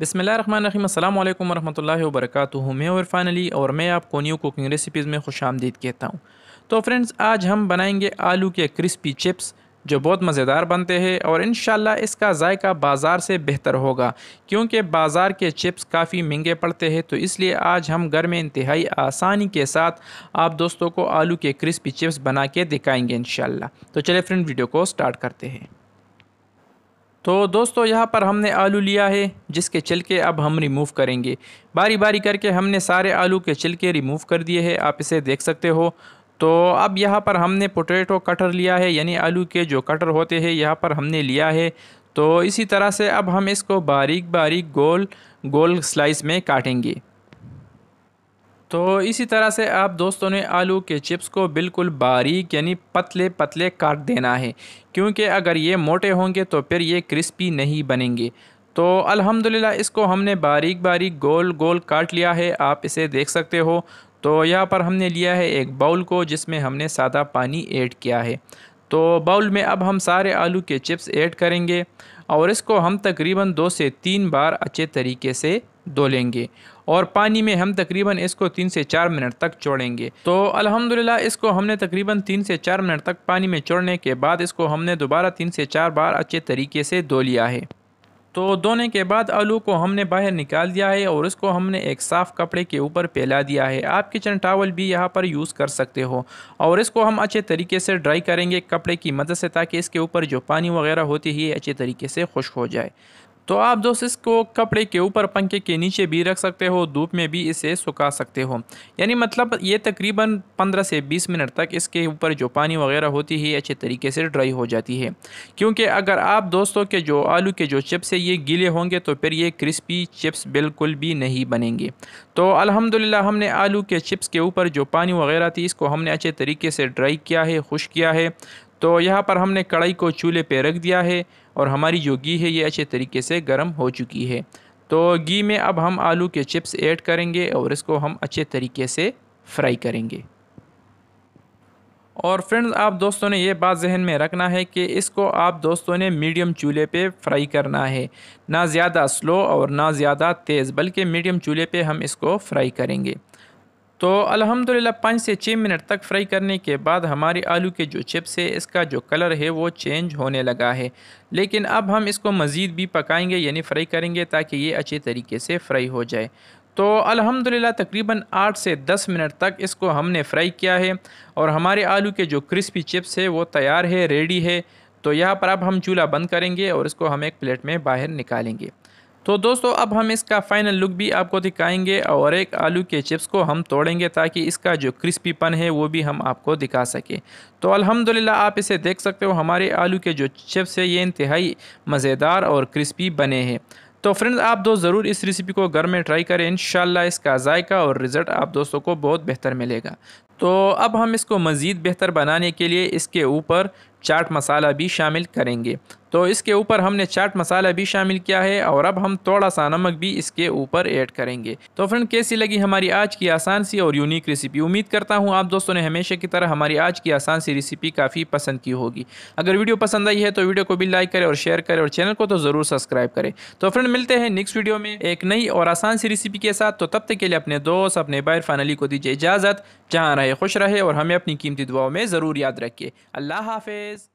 बसमिलीम वरहमल वरक मैं इरफान अली और मैं आपको न्यू कुकिंग रेसिपीज़ में खुश आमदीद कहता हूँ तो फ्रेंड्स आज हम बनाएंगे आलू के क्रिस्पी चिप्स जो बहुत मज़ेदार बनते हैं और इन इसका जायका बाज़ार से बेहतर होगा क्योंकि बाज़ार के चिप्स काफ़ी महंगे पड़ते हैं तो इसलिए आज हम घर में इंतहाई आसानी के साथ आप दोस्तों को आलू के क्रिस्पी चिप्स बना के दिखाएँगे इन तो चले फ्रेंड वीडियो को स्टार्ट करते हैं तो दोस्तों यहाँ पर हमने आलू लिया है जिसके छिलके अब हम रिमूव करेंगे बारी बारी करके हमने सारे आलू के छिलके रिमूव कर दिए हैं आप इसे देख सकते हो तो अब यहाँ पर हमने पोटैटो कटर लिया है यानी आलू के जो कटर होते हैं यहाँ पर हमने लिया है तो इसी तरह से अब हम इसको बारीक बारीक गोल गोल स्लाइस में काटेंगे तो इसी तरह से आप दोस्तों ने आलू के चिप्स को बिल्कुल बारीक यानी पतले पतले काट देना है क्योंकि अगर ये मोटे होंगे तो फिर ये क्रिस्पी नहीं बनेंगे तो अल्हम्दुलिल्लाह इसको हमने बारीक बारीक गोल गोल काट लिया है आप इसे देख सकते हो तो यहाँ पर हमने लिया है एक बाउल को जिसमें हमने सादा पानी ऐड किया है तो बाउल में अब हम सारे आलू के चिप्स ऐड करेंगे और इसको हम तकरीबन दो से तीन बार अच्छे तरीके से धो लेंगे और पानी में हम तकरीबन इसको तीन से चार मिनट तक चोड़ेंगे तो अल्हम्दुलिल्लाह इसको हमने तकरीबन तीन से चार मिनट तक पानी में चोड़ने के बाद इसको हमने दोबारा तीन से चार बार अच्छे तरीके से धो लिया है तो धोने के बाद आलू को हमने बाहर निकाल दिया है और इसको हमने एक साफ़ कपड़े के ऊपर फैला दिया है आप किचन टावल भी यहाँ पर यूज़ कर सकते हो और इसको हम अच्छे तरीके से ड्राई करेंगे कपड़े की मदद से ताकि इसके ऊपर जो पानी वगैरह होती है अच्छे तरीके से खुश्क हो जाए तो आप दोस्त इसको कपड़े के ऊपर पंखे के नीचे भी रख सकते हो धूप में भी इसे सुखा सकते हो यानी मतलब ये तकरीबन 15 से 20 मिनट तक इसके ऊपर जो पानी वगैरह होती है अच्छे तरीके से ड्राई हो जाती है क्योंकि अगर आप दोस्तों के जो आलू के जो चिप्स है ये गीले होंगे तो फिर ये क्रिस्पी चिप्स बिल्कुल भी नहीं बनेंगे तो अलहमदिल्ला हमने आलू के चिप्स के ऊपर जो पानी वगैरह थी इसको हमने अच्छे तरीके से ड्राई किया है खुश किया है तो यहाँ पर हमने कढ़ाई को चूल्हे पर रख दिया है और हमारी जो घी है ये अच्छे तरीके से गर्म हो चुकी है तो घी में अब हम आलू के चिप्स ऐड करेंगे और इसको हम अच्छे तरीके से फ्राई करेंगे और फ्रेंड्स आप दोस्तों ने यह बात जहन में रखना है कि इसको आप दोस्तों ने मीडियम चूल्हे पे फ्राई करना है ना ज़्यादा स्लो और ना ज़्यादा तेज़ बल्कि मीडियम चूल्हे पे हम इसको फ्राई करेंगे तो अल्हम्दुलिल्लाह पाँच से छः मिनट तक फ्राई करने के बाद हमारे आलू के जो चिप्स है इसका जो कलर है वो चेंज होने लगा है लेकिन अब हम इसको मज़ीद भी पकाएंगे यानी फ्राई करेंगे ताकि ये अच्छे तरीके से फ्राई हो जाए तो अल्हम्दुलिल्लाह तकरीबन आठ से दस मिनट तक इसको हमने फ्राई किया है और हमारे आलू के जो क्रिस्पी चिप्स है वो तैयार है रेडी है तो यहाँ पर अब हम चूल्हा बंद करेंगे और इसको हम एक प्लेट में बाहर निकालेंगे तो दोस्तों अब हम इसका फाइनल लुक भी आपको दिखाएंगे और एक आलू के चिप्स को हम तोड़ेंगे ताकि इसका जो क्रिस्पीपन है वो भी हम आपको दिखा सकें तो अल्हम्दुलिल्लाह आप इसे देख सकते हो हमारे आलू के जो चिप्स है ये इंतहाई मज़ेदार और क्रिस्पी बने हैं तो फ्रेंड्स आप दोस्त ज़रूर इस रेसिपी को घर में ट्राई करें इन इसका जायका और रिज़ल्ट आप दोस्तों को बहुत बेहतर मिलेगा तो अब हम इसको मज़ीद बेहतर बनाने के लिए इसके ऊपर चाट मसाला भी शामिल करेंगे तो इसके ऊपर हमने चाट मसाला भी शामिल किया है और अब हम थोड़ा सा नमक भी इसके ऊपर ऐड करेंगे तो फ्रेंड कैसी लगी हमारी आज की आसान सी और यूनिक रेसिपी उम्मीद करता हूँ आप दोस्तों ने हमेशा की तरह हमारी आज की आसान सी रेसिपी काफ़ी पसंद की होगी अगर वीडियो पसंद आई है तो वीडियो को भी लाइक करें और शेयर करें और चैनल को तो ज़रूर सब्सक्राइब करें तो फ्रेंड मिलते हैं नेक्स्ट वीडियो में एक नई और आसान सी रेसिपी के साथ तो तब तक के लिए अपने दोस्त अपने बायर फैनली को दीजिए इजाज़त जहाँ रहे खुश रहे और हमें अपनी कीमती दुआओं में ज़रूर याद रखिए अल्लाह हाफिज़